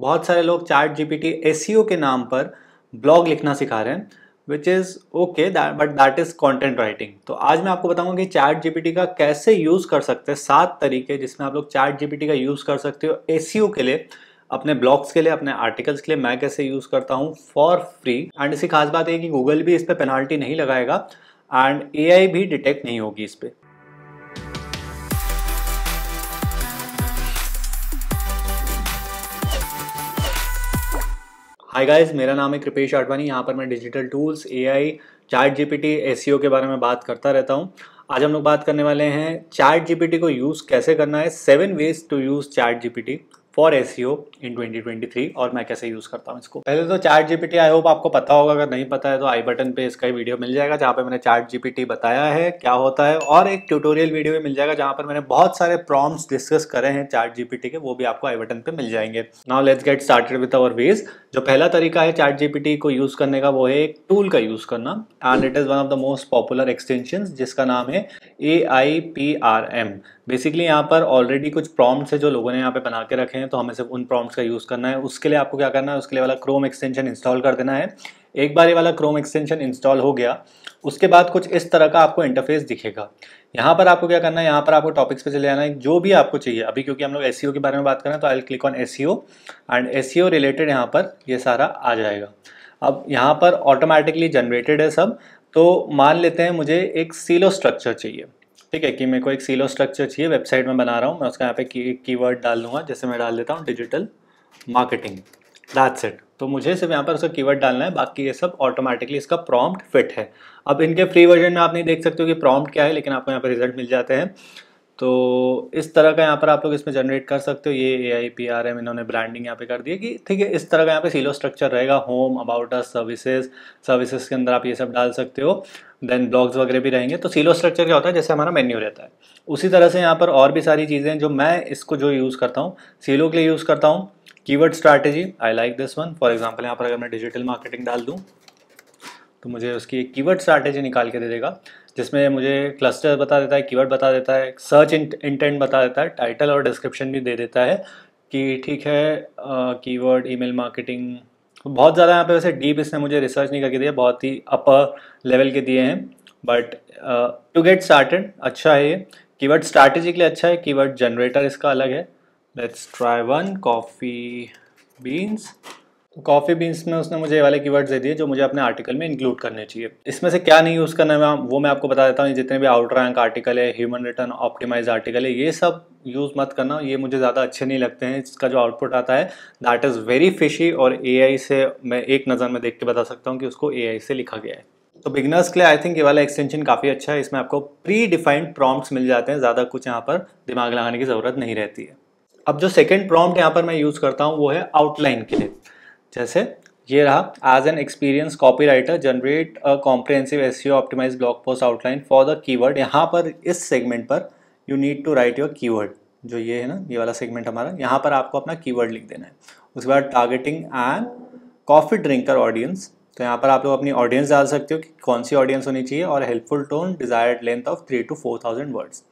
बहुत सारे लोग चार्ट जी पी टी के नाम पर ब्लॉग लिखना सिखा रहे हैं which is okay but that is content writing तो आज मैं आपको बताऊंगा कि चैट जीपीटी का कैसे यूज़ कर सकते हैं सात तरीके जिसमें आप लोग चैट जीपीटी का यूज़ कर सकते हो ए e के लिए अपने ब्लॉग्स के लिए अपने आर्टिकल्स के लिए मैं कैसे यूज़ करता हूँ फॉर फ्री एंड इसी खास बात है कि गूगल भी इस पर पेनाल्टी नहीं लगाएगा एंड ए भी डिटेक्ट नहीं होगी इस पर हाय गाइस मेरा नाम है कृपेश आडवाणी यहाँ पर मैं digital tools AI chat GPT SEO के बारे में बात करता रहता हूँ आज हम लोग बात करने वाले हैं चैट जीपीटी को यूज़ कैसे करना है seven ways to use chat GPT for S in twenty twenty three और मैं कैसे यूज़ करता हूँ इसको पहले तो chat G P T I hope आपको पता होगा अगर नहीं पता है तो आई बटन पे इसका ही वीडियो मिल जाएगा जहाँ पे मैंने चार्ट टी बताया है क्या होता है और एक ट्यूटोरियल वीडियो भी मिल जाएगा जहाँ पर मैंने बहुत सारे प्रॉम्स डिस्कस करे हैं चार्ट टी के वो भी आपको आई बटन पे मिल जाएंगे now let's get started with our ways जो पहला तरीका है चार्ट टी को यूज़ करने का वो है एक टूल का यूज़ करना and it is one of the most popular extension जिसका नाम है A I P R M basically यहाँ पर ऑलरेडी कुछ प्रॉम्प्ट्स है जो लोगों ने यहाँ पे बना के रखे हैं तो हमें सिर्फ उन प्रॉम्प्ट्स का यूज़ करना है उसके लिए आपको क्या करना है उसके लिए वाला क्रोम एक्सटेंशन इंस्टॉल कर देना है एक बार ये वाला क्रोम एक्सटेंशन इंस्टॉल हो गया उसके बाद कुछ इस तरह का आपको इंटरफेस दिखेगा यहाँ पर आपको क्या करना है यहाँ पर आपको टॉपिक्स पे चले जाना है जो भी आपको चाहिए अभी क्योंकि हम लोग एस e के बारे में बात करें तो I click on S and S related यहाँ पर ये सारा आ जाएगा अब यहाँ पर ऑटोमेटिकली जनरेटेड है सब तो मान लेते हैं मुझे एक सीलो स्ट्रक्चर चाहिए ठीक है कि मेरे को एक सीलो स्ट्रक्चर चाहिए वेबसाइट में बना रहा हूँ मैं उसका यहाँ पे की कीवर्ड डाल लूँगा जैसे मैं डाल देता हूँ डिजिटल मार्केटिंग दैट्स इट तो मुझे सिर्फ यहाँ पर उसका कीवर्ड डालना है बाकी ये सब ऑटोमेटिकली इसका प्रॉम्प्ट फिट है अब इनके फ्री वर्जन में आप नहीं देख सकते हो कि प्रॉम्प्ट क्या है लेकिन आपको यहाँ पर रिजल्ट मिल जाते हैं तो इस तरह का यहाँ पर आप लोग इसमें जनरेट कर सकते हो ये A I P R M इन्होंने ब्रांडिंग यहाँ पे कर दी है कि ठीक है इस तरह का यहाँ पे सीलो स्ट्रक्चर रहेगा home about us services services के अंदर आप ये सब डाल सकते हो देन ब्लॉग्स वगैरह भी रहेंगे तो सीलो स्ट्रक्चर क्या होता है जैसे हमारा मेन्यू रहता है उसी तरह से यहाँ पर और भी सारी चीज़ें जो मैं इसको जो यूज़ करता हूँ सीलो के लिए यूज़ करता हूँ keyword strategy I like this one for example यहाँ पर अगर मैं डिजिटल मार्केटिंग डाल दूँ तो मुझे उसकी एक कीवर्ड स्ट्रैटेजी निकाल के दे देगा जिसमें मुझे क्लस्टर बता देता है कीवर्ड बता देता है सर्च इंटेंट बता देता है टाइटल और डिस्क्रिप्शन भी दे देता है कि ठीक है कीवर्ड ईमेल मार्केटिंग बहुत ज़्यादा यहाँ पे वैसे डीप इसने मुझे रिसर्च नहीं करके दिया बहुत ही अपर लेवल के दिए हैं बट टू गेट स्टार्टेड अच्छा है ये कीवर्ड स्ट्रैटेजी के लिए अच्छा है कीवर्ड जनरेटर इसका अलग है let's try one coffee beans coffee beans में उसने मुझे ये वाले कीवर्ड्स दे दिए जो मुझे अपने आर्टिकल में इंक्लूड करने चाहिए इसमें से क्या नहीं यूज़ करना है वो मैं आपको बता देता हूँ जितने भी आउट रैंक आर्टिकल है ह्यूमन रिटर्न ऑप्टिमाइज आर्टिकल है ये सब यूज़ मत करना ये मुझे ज़्यादा अच्छे नहीं लगते हैं इसका जो आउटपुट आता है दैट इज़ वेरी फिशी और ए से मैं एक नज़र में देख के बता सकता हूँ कि उसको ए से लिखा गया है तो बिगनर्स के लिए आई थिंक ये वाला एक्सटेंशन काफ़ी अच्छा है इसमें आपको प्री डिफाइंड प्रॉम्प्ट्स मिल जाते हैं ज़्यादा कुछ यहाँ पर दिमाग लगाने की ज़रूरत नहीं रहती है अब जो सेकेंड प्रॉम्प्ट यहाँ पर मैं यूज़ करता हूँ वो है आउटलाइन के लिए जैसे ये रहा as an experience copy writer generate a comprehensive S optimise blog post outline for the keyword यहाँ पर इस सेगमेंट पर you need to write your keyword जो ये है ना ये वाला सेगमेंट हमारा यहाँ पर आपको अपना कीवर्ड लिख देना है उसके बाद targeting and coffee drinker audience तो यहाँ पर आप लोग अपनी ऑडियंस डाल सकते हो कि कौन सी ऑडियंस होनी चाहिए और helpful tone desired length of three to four thousand words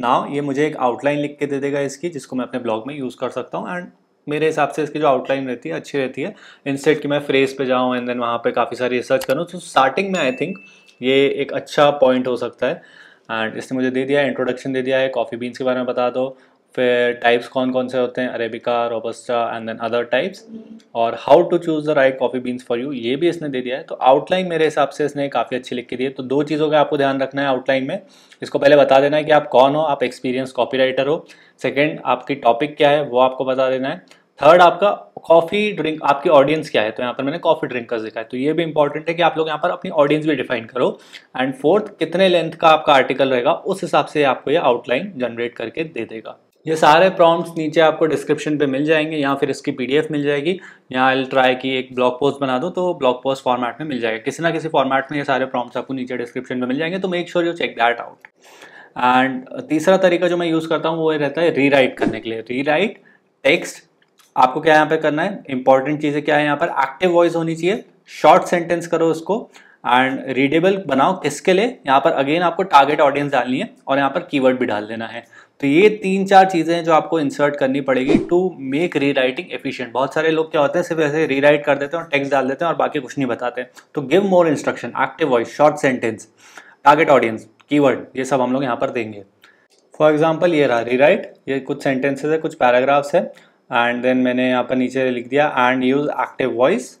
now ये मुझे एक आउटलाइन लिख के दे देगा इसकी जिसको मैं अपने ब्लॉग में यूज़ कर सकता हूँ एंड मेरे हिसाब से इसकी जो आउटलाइन रहती है अच्छी रहती है इंस्टेड कि मैं फ्रेज पे जाऊँ एंड देन वहाँ पे काफ़ी सारी रिसर्च करूँ तो स्टार्टिंग में आई थिंक ये एक अच्छा पॉइंट हो सकता है एंड इसने मुझे दे दिया है इंट्रोडक्शन दे दिया है कॉफ़ी बीन्स के बारे में बता दो फिर टाइप्स कौन कौन से होते हैं arabica robusta and then other types और how to choose the right coffee beans for you ये भी इसने दे दिया है तो आउटलाइन मेरे हिसाब से इसने काफ़ी अच्छी लिख के दी है तो दो चीज़ों का आपको ध्यान रखना है आउटलाइन में इसको पहले बता देना है कि आप कौन हो आप एक्सपीरियंस कॉपी राइटर हो सेकेंड आपकी टॉपिक क्या है वो आपको बता देना है थर्ड आपका कॉफ़ी ड्रिंक आपकी ऑडियंस क्या है तो यहाँ पर मैंने कॉफ़ी ड्रिंकर्स लिखा है तो ये भी इंपॉर्टेंट है कि आप लोग यहाँ पर अपनी ऑडियंस भी डिफाइन करो एंड फोर्थ कितने लेंथ का आपका आर्टिकल रहेगा उस हिसाब से आपको ये आउटलाइन जनरेट करके दे देगा ये सारे प्रॉम्प्ट्स नीचे आपको डिस्क्रिप्शन पे मिल जाएंगे या फिर इसकी पीडीएफ मिल जाएगी यहाँ आई ट्राई की एक ब्लॉग पोस्ट बना दो तो ब्लॉग पोस्ट फॉर्मेट में मिल जाएगा किसी ना किसी फॉर्मेट में ये सारे प्रॉम्प्ट्स आपको नीचे डिस्क्रिप्शन में मिल जाएंगे तो make sure you check that out and तीसरा तरीका जो मैं यूज़ करता हूँ वो ये रहता है रीराइट करने के लिए रीराइट टेक्स्ट आपको क्या यहाँ पे करना है इंपॉर्टेंट चीज़ें क्या है यहाँ पर एक्टिव वॉइस होनी चाहिए शॉर्ट सेंटेंस करो उसको एंड रीडेबल बनाओ किसके लिए यहाँ पर अगेन आपको टारगेट ऑडियंस डालनी है और यहाँ पर कीवर्ड भी डाल देना है तो ये तीन चार चीज़ें हैं जो आपको इंसर्ट करनी पड़ेगी to make rewriting efficient बहुत सारे लोग क्या होते हैं सिर्फ ऐसे री राइट कर देते हैं और टेक्स्ट डाल देते हैं और बाकी कुछ नहीं बताते हैं तो give more instruction active voice short sentence target audience keyword ये सब हम लोग यहाँ पर देंगे फॉर एग्जाम्पल ये रहा री राइट ये कुछ सेंटेंसेज है कुछ पैराग्राफ्स है एंड देन मैंने यहाँ पर नीचे लिख दिया एंड यूज एक्टिव वॉइस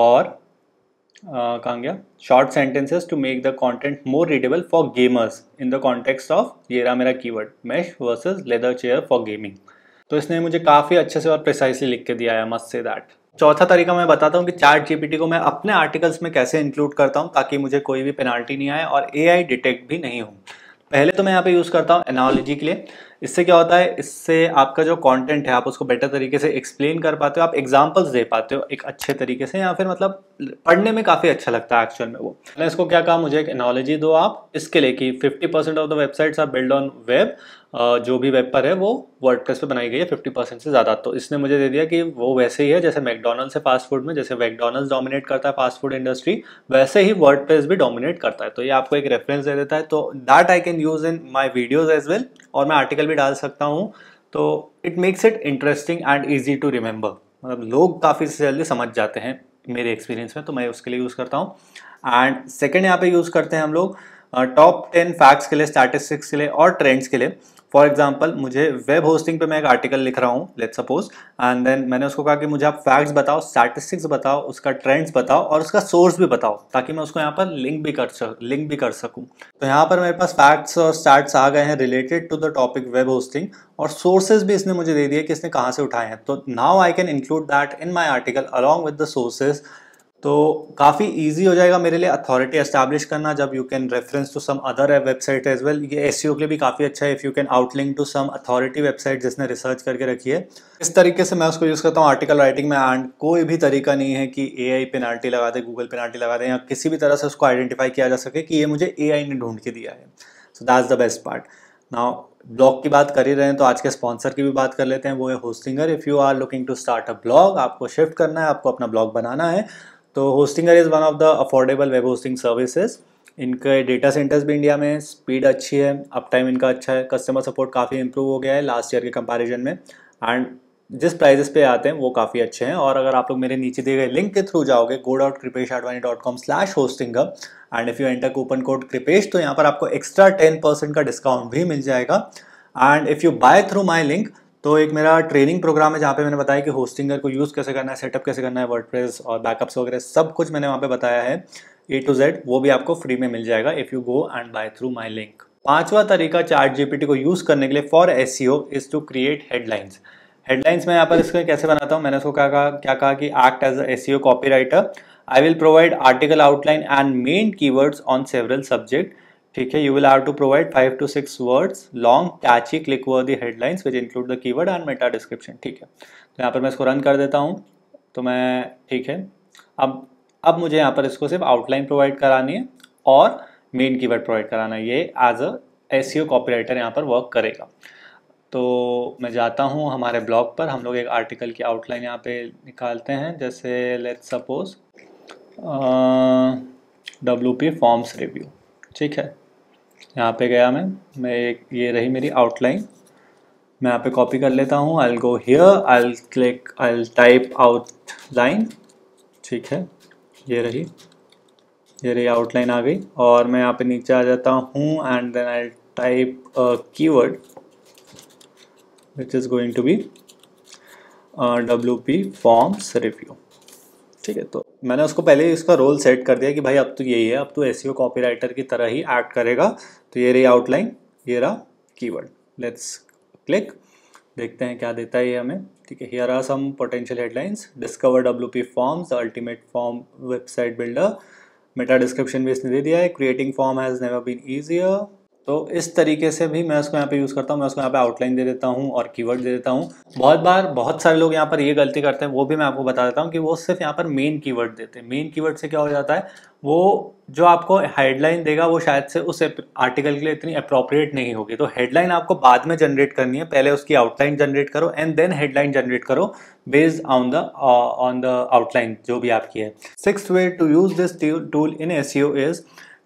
और Uh, कहा गया short sentences to make the content more readable for gamers in the context of ये रहा मेरा keyword mesh versus leather chair for gaming तो इसने मुझे काफ़ी अच्छे से और प्रिसाइसली लिख के दिया है मस्ट से दैट चौथा तरीका मैं बताता हूँ कि चार्ट जीपीटी को मैं अपने आर्टिकल्स में कैसे इंक्लूड करता हूँ ताकि मुझे कोई भी पेनाल्टी नहीं आए और एआई डिटेक्ट भी नहीं हो पहले तो मैं यहाँ पे यूज़ करता हूँ एनालॉजी के लिए इससे क्या होता है इससे आपका जो कंटेंट है आप उसको बेटर तरीके से एक्सप्लेन कर पाते हो आप एग्जांपल्स दे पाते हो एक अच्छे तरीके से या फिर मतलब पढ़ने में काफ़ी अच्छा लगता है एक्चुअल में वो मैंने इसको क्या कहा मुझे एक एनोलॉजी दो आप इसके लिए कि 50% of the websites are build on web जो भी वेब पर है वो वर्डप्रेस पर बनाई गई है परसेंट से ज़्यादा तो इसने मुझे दे दिया कि वो वैसे ही है जैसे मैकडोनल्ड्स है फास्ट फूड में जैसे मैकडोनल्ड्स डोमिनेट करता है फास्ट फूड इंडस्ट्री वैसे ही वर्डप्रेस भी डोमिनेट करता है तो ये आपको एक रेफरेंस दे देता है तो that I can use in my videos as well और मैं आर्टिकल भी भी डाल सकता हूँ तो it makes it interesting and easy to remember मतलब लोग काफ़ी से जल्दी समझ जाते हैं मेरे एक्सपीरियंस में तो मैं उसके लिए यूज़ करता हूँ एंड सेकेंड यहाँ पे यूज़ करते हैं हम लोग टॉप टेन फैक्ट्स के लिए स्टैटिस्टिक्स के लिए और ट्रेंड्स के लिए फॉर एग्जाम्पल मुझे वेब होस्टिंग पे मैं एक आर्टिकल लिख रहा हूँ लेट सपोज एंड देन मैंने उसको कहा कि मुझे आप फैक्ट्स बताओ स्टैटिस्टिक्स बताओ उसका ट्रेंड्स बताओ और उसका सोर्स भी बताओ ताकि मैं उसको यहाँ पर लिंक भी कर सक लिंक भी कर सकूँ तो यहाँ पर मेरे पास फैक्ट्स और स्टैट्स आ गए हैं related to the topic web hosting और सोर्सेज भी इसने मुझे दे दिए कि इसने कहाँ से उठाए हैं तो now I can include that in my article along with the sources तो काफ़ी ईजी हो जाएगा मेरे लिए अथॉरिटी एस्टैब्लिश करना जब you can reference to some other website as well ये एस e के लिए भी काफ़ी अच्छा है if you can outlink to some authority website जिसने रिसर्च करके रखी है इस तरीके से मैं उसको यूज़ करता हूँ आर्टिकल राइटिंग में एंड कोई भी तरीका नहीं है कि ए आई पेनाल्टी लगा दे गूगल पेनाल्टी लगा दें या किसी भी तरह से उसको आइडेंटिफाई किया जा सके कि ये मुझे ए आई ने ढूंढ के दिया है so that's the best part now blog की बात कर ही रहे हैं तो आज के स्पॉन्सर की भी बात कर लेते हैं वो है Hostinger if you are looking to start a blog आपको शिफ्ट करना है आपको अपना ब्लॉग बनाना है तो Hostinger is one of the affordable web hosting services इनके डेटा सेंटर्स भी इंडिया में स्पीड अच्छी है अप टाइम इनका अच्छा है कस्टमर सपोर्ट काफ़ी इंप्रूव हो गया है लास्ट ईयर के कंपैरिजन में एंड जिस प्राइजेस पे आते हैं वो काफ़ी अच्छे हैं और अगर आप लोग मेरे नीचे दिए गए लिंक के थ्रू जाओगे go dot Kripesh Advani dot com slash hosting and if you enter coupon code Kripesh तो यहाँ पर आपको एक्स्ट्रा टेन परसेंट का डिस्काउंट भी मिल जाएगा and if you buy through my link तो एक मेरा ट्रेनिंग प्रोग्राम है जहाँ पे मैंने बताया कि होस्टिंगर को यूज़ कैसे करना है सेटअप कैसे करना है वर्ड और बैकअप्स वगैरह सब कुछ मैंने वहाँ पे बताया है ए टू जेड वो भी आपको फ्री में मिल जाएगा if you go and buy through my link पांचवा तरीका चार्ट जीपीटी को यूज़ करने के लिए for S is to create headlines headlines मैं यहाँ पर इसको कैसे बनाता हूँ मैंने उसको क्या कहा क्या कहा कि act as S C copywriter I will provide article outline and main keywords on several subject ठीक है will have to provide five to six words long long catchy click worthy headlines which include the keyword and meta description ठीक है तो यहाँ पर मैं इसको run कर देता हूँ तो मैं ठीक है अब अब मुझे यहाँ पर इसको सिर्फ आउटलाइन प्रोवाइड करानी है और मेन कीवर्ड प्रोवाइड कराना है ये as a S C O copywriter यहाँ पर वर्क करेगा तो मैं जाता हूँ हमारे ब्लॉग पर हम लोग एक आर्टिकल की आउटलाइन यहाँ पे निकालते हैं जैसे let suppose W P forms review ठीक है यहाँ पे गया मैं मैं एक ये रही मेरी आउटलाइन मैं यहाँ पे कॉपी कर लेता हूँ I go here I click I type outline ठीक है ये रही ये रही आउटलाइन आ गई और मैं यहाँ पे नीचे आ जाता हूँ and then I type keyword which is going to be W P forms review ठीक है तो मैंने उसको पहले इसका रोल सेट कर दिया कि भाई अब तो यही है अब तो एस कॉपी राइटर की तरह ही एक्ट करेगा तो ये रही आउटलाइन ये रहा कीवर्ड लेट्स क्लिक देखते हैं क्या देता है ये हमें ठीक है here are some potential headlines discover W P forms ultimate form website builder meta description भी इसने दे दिया है creating form has never been easier तो इस तरीके से भी मैं उसको यहाँ पे यूज़ करता हूँ मैं उसको यहाँ पे आउटलाइन दे देता हूँ और कीवर्ड दे देता हूँ बहुत बार बहुत सारे लोग यहाँ पर ये गलती करते हैं वो भी मैं आपको बता देता हूँ कि वो सिर्फ यहाँ पर मेन कीवर्ड देते हैं मेन कीवर्ड से क्या हो जाता है वो जो आपको हेडलाइन देगा वो शायद से उस आर्टिकल के लिए इतनी अप्रोप्रिएट नहीं होगी तो हेडलाइन आपको बाद में जनरेट करनी है पहले उसकी आउटलाइन जनरेट करो एंड देन हेडलाइन जनरेट करो based on the on the outline जो भी आपकी है six way to use this tool in S is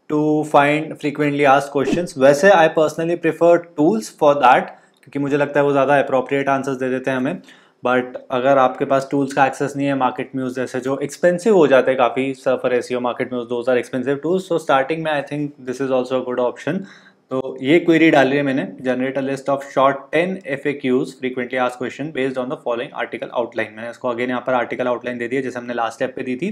to find frequently asked questions. वैसे I personally prefer tools for that क्योंकि मुझे लगता है वो ज़्यादा appropriate answers दे देते हैं हमें बट अगर आपके पास टूल्स का एक्सेस नहीं है मार्केट में जैसे जो एक्सपेंसिव हो जाते हैं काफ़ी ऐसी हो मार्केट में दो are expensive tools so starting में I think this is also good option तो ये क्वेरी डाली है मैंने generate a list of short ten F A Qs frequently आज question based on the following article outline मैंने इसको अगेन यहाँ पर आर्टिकल आउटलाइन दे दिया जैसे हमने लास्ट स्टेप पे दी थी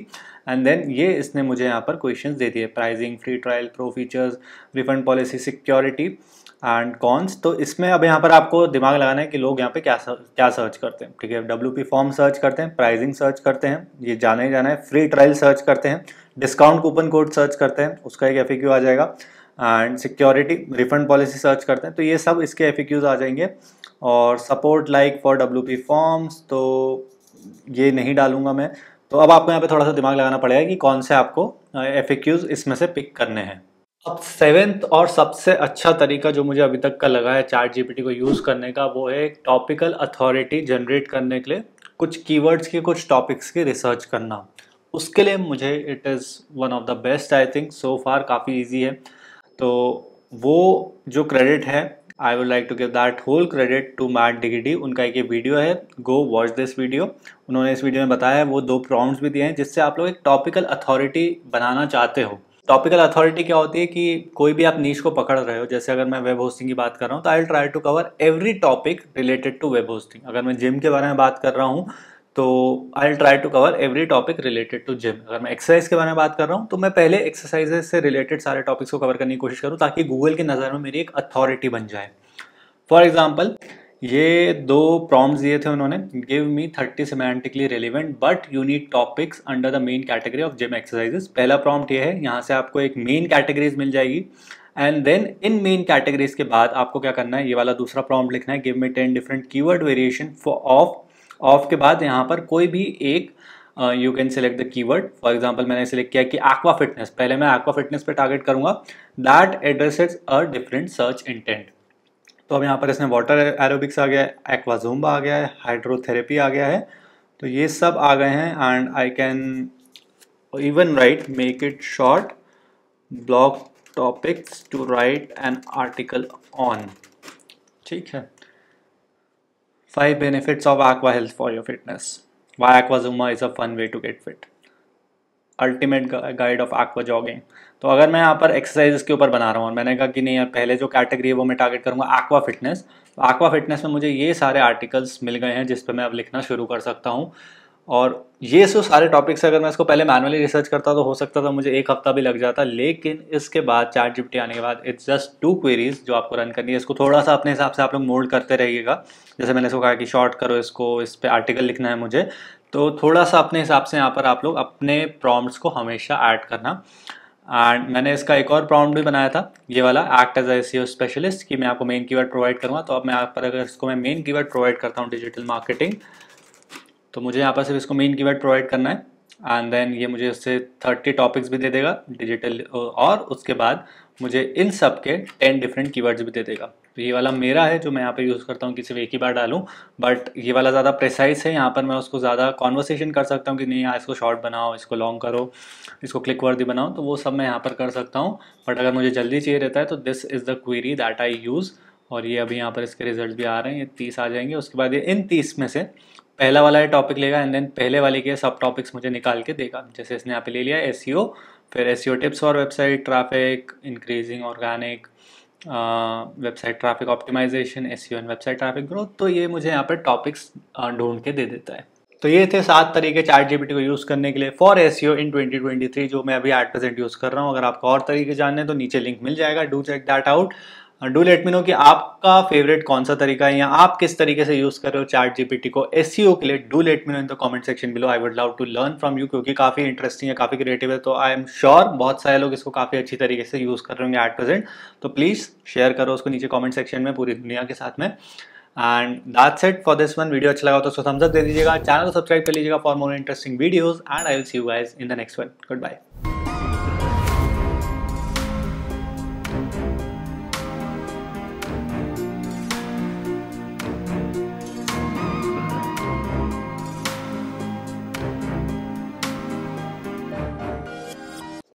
एंड देन ये इसने मुझे यहाँ पर क्वेश्चन दे दिए pricing free trial pro features refund policy security and cons तो इसमें अब यहाँ पर आपको दिमाग लगाना है कि लोग यहाँ पे क्या सर्च, क्या सर्च करते हैं ठीक है डब्ल्यू पी फॉर्म सर्च करते हैं प्राइजिंग सर्च करते हैं ये जाना ही जाना है फ्री ट्रायल सर्च करते हैं डिस्काउंट कूपन कोड सर्च करते हैं उसका एक एफ आ जाएगा and security refund policy search करते हैं तो ये सब इसके एफ आ जाएंगे और support like for W P forms तो ये नहीं डालूंगा मैं तो अब आपको यहाँ पे थोड़ा सा दिमाग लगाना पड़ेगा कि कौन से आपको एफ इसमें से पिक करने हैं अब सेवेंथ और सबसे अच्छा तरीका जो मुझे अभी तक का लगा है चार्ट जी को यूज़ करने का वो है टॉपिकल अथॉरिटी जनरेट करने के लिए कुछ कीवर्ड्स के कुछ टॉपिक्स की रिसर्च करना उसके लिए मुझे it is one of the best I think so far काफ़ी ईजी है तो वो जो क्रेडिट है I would like to give that whole credit to Matt Diggity उनका एक ये वीडियो है गो वॉच दिस वीडियो उन्होंने इस वीडियो में बताया है वो दो प्रॉम्प्ट्स भी दिए हैं जिससे आप लोग एक टॉपिकल अथॉरिटी बनाना चाहते हो टॉपिकल अथॉरिटी क्या होती है कि कोई भी आप नीच को पकड़ रहे हो जैसे अगर मैं वेब होस्टिंग की बात कर रहा हूँ तो I will try to cover every topic related to web hosting अगर मैं जिम के बारे में बात कर रहा हूँ तो I try to cover every topic related to gym अगर मैं एक्सरसाइज के बारे में बात कर रहा हूँ तो मैं पहले एक्सरसाइज से रिलेटेड सारे टॉपिक्स को कवर करने की कोशिश करूँ ताकि गूगल की नज़र में मेरी एक अथॉरिटी बन जाए फॉर एग्जाम्पल ये दो प्रॉम्स दिए थे उन्होंने give me thirty semantically relevant but unique topics under the main category of gym exercises पहला प्रॉम्प्ट ये है यहाँ से आपको एक मेन कैटेगरीज मिल जाएगी and then in main categories के बाद आपको क्या करना है ये वाला दूसरा प्रॉम्प्ट लिखना है give me ten different keyword variation of of के बाद यहाँ पर कोई भी एक you can select the keyword for example मैंने सेलेक्ट किया कि एक्वा फिटनेस पहले मैं एक्वा फिटनेस पे टारगेट करूंगा that addresses a different search intent तो अब यहाँ पर इसमें वाटर एरोबिक्स आ गया है एक्वाजूम्बा आ गया है हाइड्रोथेरेपी आ गया है तो ये सब आ गए हैं and I can even write make it short blog topics to write an article on ठीक है 5 benefits of aqua health for your fitness why aqua zumba is a fun way to get fit ultimate guide of aqua jogging तो अगर मैं यहाँ पर exercise के ऊपर बना रहा हूँ और मैंने कहा कि नहीं यार पहले जो कैटेगरी है वो मैं टारगेट करूँगा एक्वा फिटनेस तो एक्वा फिटनेस में मुझे ये सारे आर्टिकल्स मिल गए हैं जिस पर मैं अब लिखना शुरू कर सकता हूँ और ये सो सारे टॉपिक्स अगर मैं इसको पहले मैनुअली रिसर्च करता तो हो सकता था मुझे एक हफ्ता भी लग जाता लेकिन इसके बाद चार जिप्टी आने के बाद इट्स जस्ट टू क्वेरीज जो आपको रन करनी है इसको थोड़ा सा अपने हिसाब से आप लोग मोल्ड करते रहिएगा जैसे मैंने इसको कहा कि शॉर्ट करो इसको इस पर आर्टिकल लिखना है मुझे तो थोड़ा सा अपने हिसाब से यहाँ पर आप लोग अपने प्रॉम्प्ट्स को हमेशा ऐड करना एंड मैंने इसका एक और प्रॉम्प्ट भी बनाया था ये वाला एक्ट एज ए स्पेशलिस्ट कि मैं आपको मेन कीवर्ड प्रोवाइड करूँगा तो अब मैं आप पर अगर इसको मैं मेन कीवर्ड प्रोवाइड करता हूँ डिजिटल मार्केटिंग तो मुझे यहाँ पर सिर्फ इसको मेन कीवर्ड प्रोवाइड करना है एंड देन ये मुझे उससे थर्टी टॉपिक्स भी दे देगा डिजिटल और उसके बाद मुझे इन सब के टेन डिफरेंट कीवर्ड्स भी दे देगा तो ये वाला मेरा है जो मैं यहाँ पे यूज़ करता हूँ कि सिर्फ एक ही बार डालूँ बट ये वाला ज़्यादा प्रेसाइज है यहाँ पर मैं उसको ज़्यादा कॉन्वर्सेशन कर सकता हूँ कि नहीं यहाँ इसको शॉर्ट बनाओ इसको लॉन्ग करो इसको क्लिक वर्दी बनाओ तो वो सब मैं यहाँ पर कर सकता हूँ बट अगर मुझे जल्दी चाहिए रहता है तो this is the query that I use और ये अभी यहाँ पर इसके रिजल्ट भी आ रहे हैं ये तीस आ जाएंगे उसके बाद ये इन तीस में से पहला वाला टॉपिक लेगा एंड देन पहले वाले के सब टॉपिक्स मुझे निकाल के देगा जैसे इसने यहाँ पे ले लिया एस e फिर एस टिप्स और website traffic increasing organic website traffic optimization S C and website traffic growth तो ये मुझे यहाँ पर टॉपिक्स ढूंढ के दे देता है तो ये थे सात तरीके चार्ट जी को यूज़ करने के लिए फॉर एस सी इन 2023 जो मैं अभी एट प्रेजेंट यूज़ कर रहा हूँ अगर आपको और तरीके जानने हैं तो नीचे लिंक मिल जाएगा do check that out do let me know कि आपका फेवरेट कौन सा तरीका है या आप किस तरीके से यूज कर रहे हो चैट जीपीटी को एस e के लिए do let me know in the comment section below I would love to learn from you क्योंकि काफी इंटरेस्टिंग है काफी क्रिएटिव है तो आई एम श्योर बहुत सारे लोग इसको काफी अच्छी तरीके से यूज कर रहे होंगे एट प्रेजेंट तो प्लीज शेयर करो उसको नीचे कॉमेंट सेक्शन में पूरी दुनिया के साथ में and that's it for this one video अच्छा लगा तो उसको समझक दे दीजिएगा चैनल को सब्सक्राइब कर लीजिएगा for more interesting videos and I will see you guys in the next one good bye